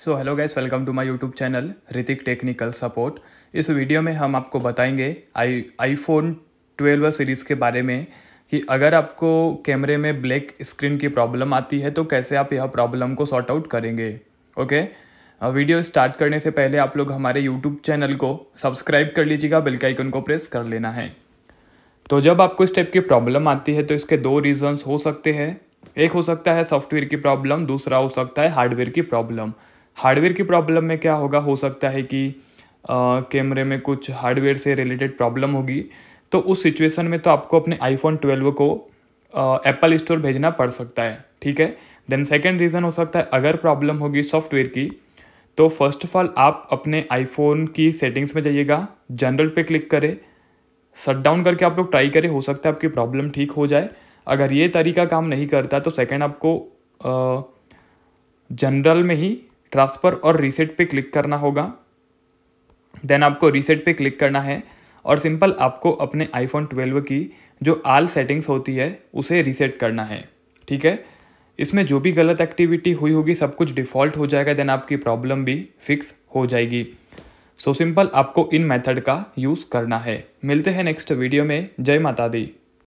so hello guys welcome to my YouTube channel Ritik technical support इस video में हम आपको बताएंगे आई आईफोन ट्वेल्व सीरीज़ के बारे में कि अगर आपको कैमरे में ब्लैक स्क्रीन की प्रॉब्लम आती है तो कैसे आप यह प्रॉब्लम को सॉर्ट आउट करेंगे ओके वीडियो स्टार्ट करने से पहले आप लोग हमारे यूट्यूब चैनल को सब्सक्राइब कर लीजिएगा बेल को प्रेस कर लेना है तो जब आपको इस टाइप की प्रॉब्लम आती है तो इसके दो रीज़न्स हो सकते हैं एक हो सकता है सॉफ्टवेयर की प्रॉब्लम दूसरा हो सकता है हार्डवेयर की प्रॉब्लम हार्डवेयर की प्रॉब्लम में क्या होगा हो सकता है कि कैमरे में कुछ हार्डवेयर से रिलेटेड प्रॉब्लम होगी तो उस सिचुएशन में तो आपको अपने आईफोन ट्वेल्व को एप्पल स्टोर भेजना पड़ सकता है ठीक है देन सेकेंड रीज़न हो सकता है अगर प्रॉब्लम होगी सॉफ्टवेयर की तो फर्स्ट ऑफ ऑल आप अपने आईफोन की सेटिंग्स में जाइएगा जनरल पे क्लिक करें शट डाउन करके आप लोग ट्राई करें हो सकता है आपकी प्रॉब्लम ठीक हो जाए अगर ये तरीका काम नहीं करता तो सेकेंड आपको जनरल में ही ट्रांसफ़र और रीसेट पे क्लिक करना होगा देन आपको रीसेट पे क्लिक करना है और सिंपल आपको अपने आईफोन 12 की जो आल सेटिंग्स होती है उसे रीसेट करना है ठीक है इसमें जो भी गलत एक्टिविटी हुई होगी सब कुछ डिफ़ॉल्ट हो जाएगा देन आपकी प्रॉब्लम भी फिक्स हो जाएगी सो so सिंपल आपको इन मेथड का यूज़ करना है मिलते हैं नेक्स्ट वीडियो में जय माता दी